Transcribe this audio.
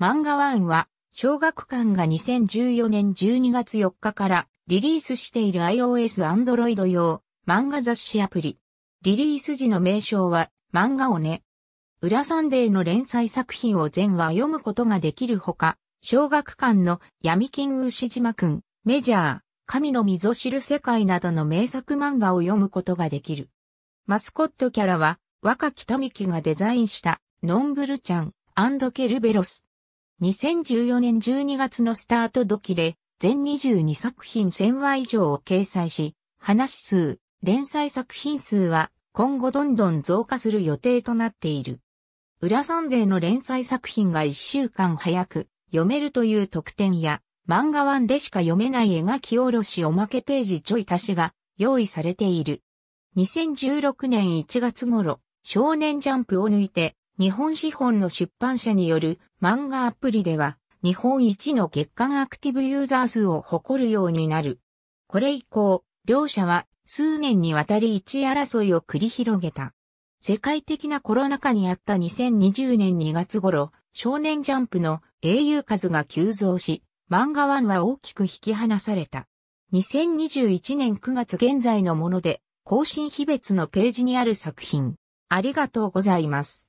漫画ワンは、小学館が2014年12月4日からリリースしている iOS Android 用漫画雑誌アプリ。リリース時の名称は漫画をね。裏サンデーの連載作品を全話読むことができるほか、小学館の闇金牛島くん、メジャー、神の溝知る世界などの名作漫画を読むことができる。マスコットキャラは若き富木がデザインしたノンブルちゃんケルベロス。2014年12月のスタート時で、全22作品1000話以上を掲載し、話数、連載作品数は今後どんどん増加する予定となっている。裏サンデーの連載作品が1週間早く読めるという特典や、漫画版でしか読めない描き下ろしおまけページちょい足しが用意されている。2016年1月頃、少年ジャンプを抜いて日本資本の出版社による漫画アプリでは、日本一の月間アクティブユーザー数を誇るようになる。これ以降、両社は数年にわたり一位争いを繰り広げた。世界的なコロナ禍にあった2020年2月頃、少年ジャンプの英雄数が急増し、漫画1は大きく引き離された。2021年9月現在のもので、更新日別のページにある作品。ありがとうございます。